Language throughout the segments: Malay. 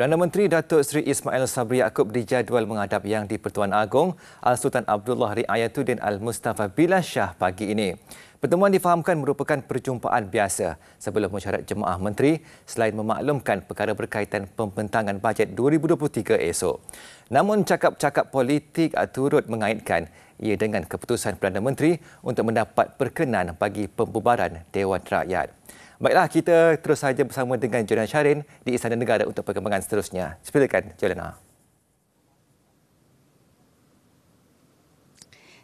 Perdana Menteri Datuk Seri Ismail Sabri Yaakob dijadual menghadap Yang di-Pertuan Agong Al-Sultan Abdullah Riayatuddin Al-Mustafa Billah Shah pagi ini. Pertemuan difahamkan merupakan perjumpaan biasa sebelum mesyuarat jemaah menteri selain memaklumkan perkara berkaitan pembentangan bajet 2023 esok. Namun cakap-cakap politik turut mengaitkan ia dengan keputusan Perdana Menteri untuk mendapat perkenan bagi pembubaran Dewan Rakyat. Baiklah, kita terus saja bersama dengan Juliana Syarin di Istana Negara untuk perkembangan seterusnya. Silakan, Juliana.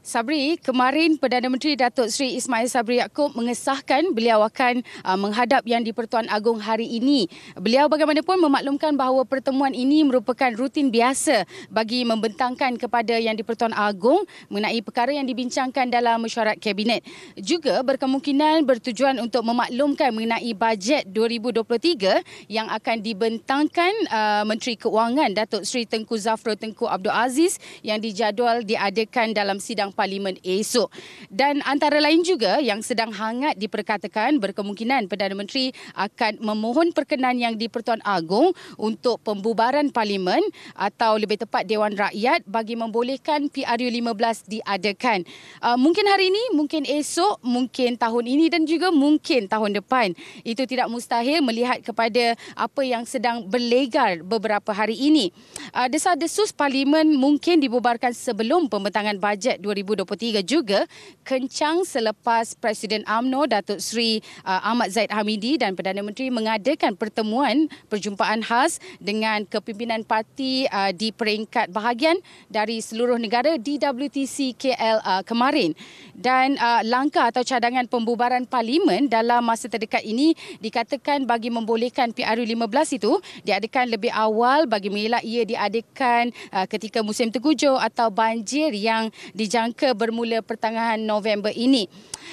Sabri, kemarin Perdana Menteri Datuk Seri Ismail Sabri Yaakob mengesahkan beliau akan uh, menghadap yang di Pertuan Agong hari ini. Beliau bagaimanapun memaklumkan bahawa pertemuan ini merupakan rutin biasa bagi membentangkan kepada yang di Pertuan Agong mengenai perkara yang dibincangkan dalam mesyuarat kabinet. Juga berkemungkinan bertujuan untuk memaklumkan mengenai bajet 2023 yang akan dibentangkan uh, Menteri Keuangan Datuk Seri Tengku Zafro Tengku Abdul Aziz yang dijadual diadakan dalam sidang parlimen esok. Dan antara lain juga yang sedang hangat diperkatakan berkemungkinan Perdana Menteri akan memohon perkenan yang di-Pertuan Agong untuk pembubaran parlimen atau lebih tepat Dewan Rakyat bagi membolehkan PRU15 diadakan. Uh, mungkin hari ini, mungkin esok, mungkin tahun ini dan juga mungkin tahun depan. Itu tidak mustahil melihat kepada apa yang sedang berlegar beberapa hari ini. Uh, desa desus parlimen mungkin dibubarkan sebelum pembentangan bajet 2020 2023 juga kencang selepas Presiden AMNO Datuk Seri uh, Ahmad Zaid Hamidi dan Perdana Menteri mengadakan pertemuan perjumpaan khas dengan kepimpinan parti uh, di peringkat bahagian dari seluruh negara di WTC KL uh, kemarin dan langkah atau cadangan pembubaran parlimen dalam masa terdekat ini dikatakan bagi membolehkan PRU15 itu diadakan lebih awal bagi mengelak ia diadakan ketika musim tegujur atau banjir yang dijangka jangka bermula pertengahan November ini.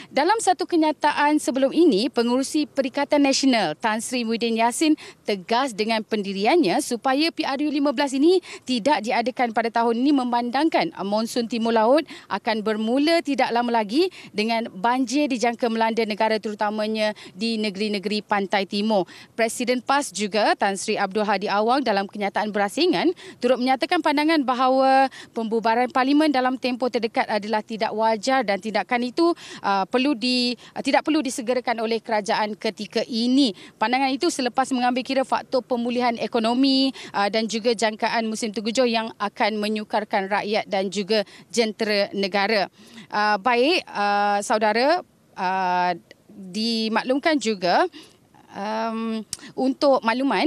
Dalam satu kenyataan sebelum ini, pengurusi Perikatan Nasional Tan Sri Muhyiddin Yassin tegas dengan pendiriannya supaya PRU15 ini tidak diadakan pada tahun ini memandangkan monsun timur laut akan bermula tidak lama lagi dengan banjir dijangka melanda negara terutamanya di negeri-negeri pantai timur. Presiden PAS juga Tan Sri Abdul Hadi Awang dalam kenyataan berasingan turut menyatakan pandangan bahawa pembubaran parlimen dalam tempoh terdekat adalah tidak wajar dan tindakan itu uh, perlu di uh, tidak perlu disegerakan oleh kerajaan ketika ini. Pandangan itu selepas mengambil kira faktor pemulihan ekonomi uh, dan juga jangkaan musim tujuh yang akan menyukarkan rakyat dan juga jentera negara. Uh, baik uh, saudara uh, dimaklumkan juga uh, Um, untuk makluman,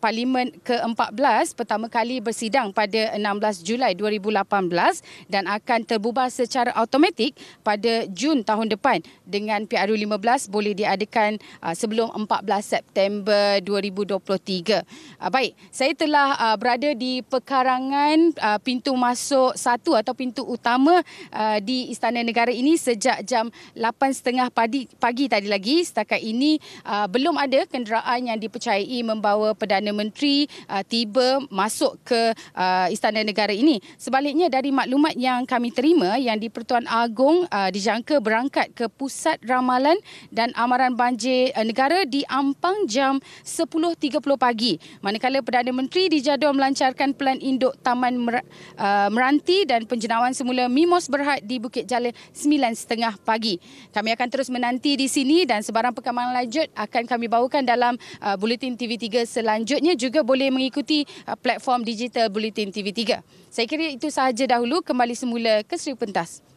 Parlimen ke-14 pertama kali bersidang pada 16 Julai 2018 dan akan terbubar secara automatik pada Jun tahun depan dengan PRU15 boleh diadakan uh, sebelum 14 September 2023. Uh, baik, saya telah uh, berada di pekarangan uh, pintu masuk satu atau pintu utama uh, di Istana Negara ini sejak jam 8.30 pagi, pagi tadi lagi. Setakat ini uh, belum ada kenderaan yang dipercayai membawa Perdana Menteri uh, tiba masuk ke uh, Istana Negara ini. Sebaliknya dari maklumat yang kami terima yang di-Pertuan Agong uh, dijangka berangkat ke Pusat Ramalan dan Amaran Banjir uh, Negara di Ampang jam 10.30 pagi. Manakala Perdana Menteri dijadual melancarkan pelan induk Taman Mer- uh, Meranti dan penjenawan semula Mimos Berhad di Bukit Jalil 9.30 pagi. Kami akan terus menanti di sini dan sebarang perkembangan lanjut akan kami dibawakan dalam uh, Bulletin TV3 selanjutnya juga boleh mengikuti uh, platform digital Bulletin TV3. Saya kira itu sahaja dahulu. Kembali semula ke Sri Pentas.